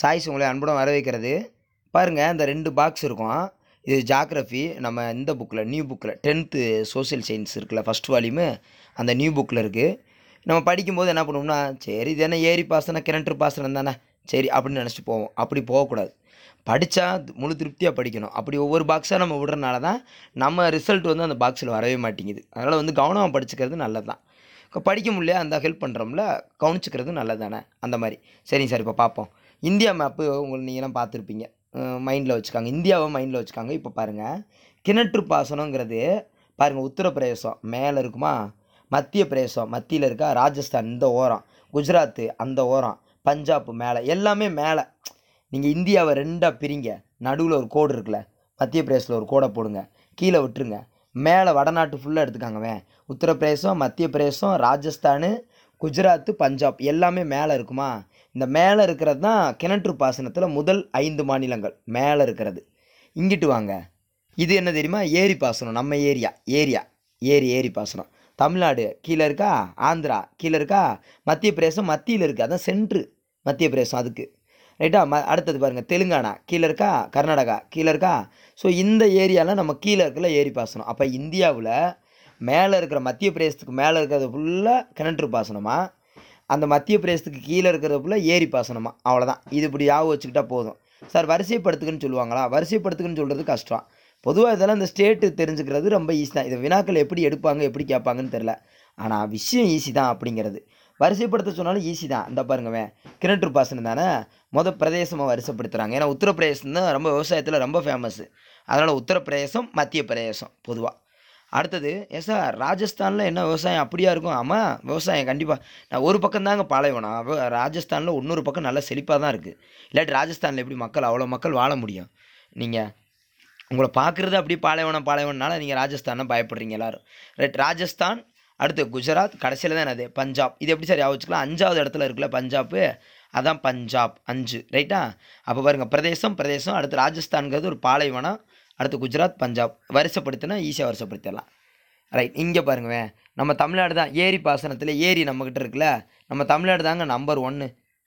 choice உங்களை அன்புடன் வரவேற்கிறது பாருங்கள் இந்த ரெண்டு பாக்ஸ் இருக்கும் இது ஜாக்ரஃபி நம்ம இந்த புக்கில் நியூ புக்கில் டென்த்து சோசியல் சயின்ஸ் இருக்குல்ல ஃபஸ்ட் வால்யூமு அந்த நியூ புக்கில் இருக்குது நம்ம படிக்கும்போது என்ன பண்ணுவோம்னா சரி இது என்ன ஏரி பாசனம் கிணற்று பாசனம் தானே சரி அப்படின்னு நினச்சிட்டு போவோம் அப்படி போகக்கூடாது படித்தா முழு திருப்தியாக படிக்கணும் அப்படி ஒவ்வொரு பாக்ஸாக நம்ம விடுறனால தான் நம்ம ரிசல்ட் வந்து அந்த பாக்ஸில் வரவே மாட்டேங்குது அதனால் வந்து கவனமாக படிச்சுக்கிறது நல்லது தான் படிக்க முடியல அந்த ஹெல்ப் பண்ணுறோம்ல கவனிச்சிக்கிறது நல்லது தானே அந்த மாதிரி சரிங்க சார் இப்போ பார்ப்போம் இந்தியா மேப்பு உங்களுக்கு நீங்களாம் பார்த்துருப்பீங்க மைண்டில் வச்சுக்காங்க இந்தியாவை மைண்டில் வச்சுக்காங்க இப்போ பாருங்கள் கிணற்று பாசனங்கிறது பாருங்கள் உத்தரப்பிரதேசம் மேலே இருக்குமா மத்திய பிரதேசம் மத்தியில் இருக்கா ராஜஸ்தான் இந்த ஓரம் குஜராத்து அந்த ஓரம் பஞ்சாப் மேலே எல்லாமே மேலே நீங்கள் இந்தியாவை ரெண்டாக பிரிங்க நடுவில் ஒரு கோடு இருக்குல்ல மத்திய பிரதேசத்தில் ஒரு கோடை போடுங்க கீழே விட்டுருங்க மேலே வடநாட்டு ஃபுல்லாக எடுத்துக்காங்கவேன் உத்தரப்பிரதேசம் மத்திய பிரதேசம் ராஜஸ்தானு குஜராத்து பஞ்சாப் எல்லாமே மேலே இருக்குமா இந்த மேலே இருக்கிறது தான் கிணற்று பாசனத்தில் முதல் ஐந்து மாநிலங்கள் மேலே இருக்கிறது இங்கிட்டு வாங்க இது என்ன தெரியுமா ஏரி பாசனம் நம்ம ஏரியா ஏரியா ஏரி ஏரி பாசனம் தமிழ்நாடு கீழே இருக்கா ஆந்திரா கீழே இருக்கா மத்திய பிரதேசம் மத்தியில் இருக்குது அதான் சென்ட்ரு மத்திய பிரதேசம் அதுக்கு ரைட்டா ம அடுத்தது பாருங்கள் தெலுங்கானா கீழே இருக்கா கர்நாடகா கீழே இருக்கா ஸோ இந்த ஏரியாவில் நம்ம கீழே இருக்கல ஏரி பாசனம் அப்போ இந்தியாவில் மேலே இருக்கிற மத்திய பிரதேசத்துக்கு மேலே இருக்கிறது ஃபுல்லாக கிணற்று பாசனமாக அந்த மத்திய பிரதேசத்துக்கு கீழே இருக்கிறது ஃபுல்லாக ஏரி பாசனமாக அவ்வளோதான் இது இப்படி யாவும் வச்சுக்கிட்டா போதும் சார் வரிசைப்படுத்துக்குன்னு சொல்லுவாங்களா வரிசைப்படுத்துக்குன்னு சொல்கிறது கஷ்டம் பொதுவாக இதெல்லாம் இந்த ஸ்டேட்டு தெரிஞ்சுக்கிறது ரொம்ப ஈஸி தான் இதை வினாக்கள் எப்படி எடுப்பாங்க எப்படி கேட்பாங்கன்னு தெரில ஆனால் விஷயம் ஈஸி தான் அப்படிங்கிறது வரிசைப்படுத்த சொன்னாலும் ஈஸி தான் இந்த பாருங்கவேன் கிணற்று பாசனம் தானே மொதல் பிரதேசமாக வரிசைப்படுத்துகிறாங்க ஏன்னா உத்தரப்பிரதேசம் தான் ரொம்ப விவசாயத்தில் ரொம்ப ஃபேமஸ்ஸு அதனால் உத்தரப்பிரதேசம் மத்திய பிரதேசம் பொதுவாக அடுத்தது எஸ் சார் ராஜஸ்தானில் என்ன விவசாயம் அப்படியா இருக்கும் ஆமாம் விவசாயம் கண்டிப்பாக நான் ஒரு பக்கம் தாங்க பாலைவனம் ராஜஸ்தானில் இன்னொரு பக்கம் நல்லா செழிப்பாக தான் இருக்குது இல்லாட்டி ராஜஸ்தானில் எப்படி மக்கள் அவ்வளோ மக்கள் வாழ முடியும் நீங்கள் உங்களை பார்க்குறது அப்படி பாலைவனம் பாலைவனம்னால நீங்கள் ராஜஸ்தானை பயப்படுறீங்க எல்லோரும் ரைட் ராஜஸ்தான் அடுத்து குஜராத் கடைசியில் தான் என்னது பஞ்சாப் இது எப்படி சார் வச்சுக்கலாம் அஞ்சாவது இடத்துல இருக்குல்ல பஞ்சாப்பு அதான் பஞ்சாப் அஞ்சு ரைட்டா அப்போ பாருங்கள் பிரதேசம் பிரதேசம் அடுத்து ராஜஸ்தான்கிறது ஒரு பாலைவனம் அடுத்து குஜராத் பஞ்சாப் வருஷப்படுத்தினா ஈஸியாக வருஷப்படுத்திடலாம் ரைட் இங்கே பாருங்கள் நம்ம தமிழ்நாடு தான் ஏரி பாசனத்தில் ஏரி நம்மக்கிட்ட இருக்குல்ல நம்ம தமிழ்நாடு தாங்க நம்பர் ஒன்று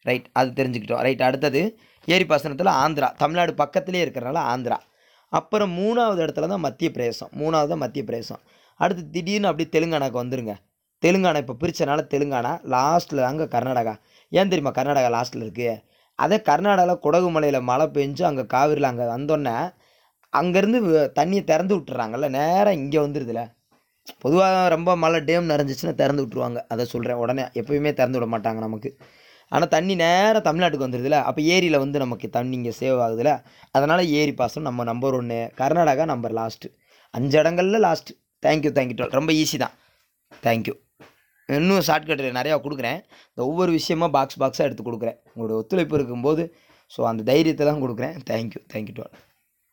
ரைட் அது தெரிஞ்சுக்கிட்டோம் ரைட் அடுத்தது ஏரி பாசனத்தில் ஆந்திரா தமிழ்நாடு பக்கத்துலேயே இருக்கிறனால ஆந்திரா அப்புறம் மூணாவது இடத்துல தான் மத்திய பிரதேசம் மூணாவது தான் மத்திய பிரதேசம் அடுத்து திடீர்னு அப்படியே தெலுங்கானாக்கு வந்துருங்க தெலுங்கானா இப்போ பிரித்தனால தெலுங்கானா லாஸ்ட்டில் தாங்க கர்நாடகா ஏன் தெரியுமா கர்நாடகா லாஸ்ட்டில் இருக்குது அதே கர்நாடகாவில் குடகு மலையில் மழை பெஞ்சு அங்கே காவிரியில் அங்கே வந்தோன்னே அங்கேருந்து தண்ணியை திறந்து விட்டுறாங்கல்ல நேராக இங்கே வந்துடுதுல பொதுவாக ரொம்ப மழை டேம் நிறைஞ்சிச்சுன்னா திறந்து விட்ருவாங்க அதை சொல்கிறேன் உடனே எப்போயுமே திறந்து விட மாட்டாங்க நமக்கு ஆனால் தண்ணி நேராக தமிழ்நாட்டுக்கு வந்துடுதுல அப்போ ஏரியில் வந்து நமக்கு தண்ணி இங்கே சேவ் ஆகுதுல அதனால் ஏரி பாசனம் நம்ம நம்பர் ஒன்று கர்நாடகா நம்பர் லாஸ்ட்டு அஞ்சு இடங்களில் லாஸ்ட்டு தேங்க்யூ தேங்க்யூ டோல் ரொம்ப ஈஸி தான் தேங்க்யூ இன்னும் ஷார்ட்கட் நிறையா கொடுக்குறேன் இந்த ஒவ்வொரு விஷயமா பாக்ஸ் பாக்ஸாக எடுத்து கொடுக்குறேன் உங்களுடைய ஒத்துழைப்பு இருக்கும்போது ஸோ அந்த தைரியத்தை தான் கொடுக்குறேன் தேங்க்யூ தேங்க்யூ டோல்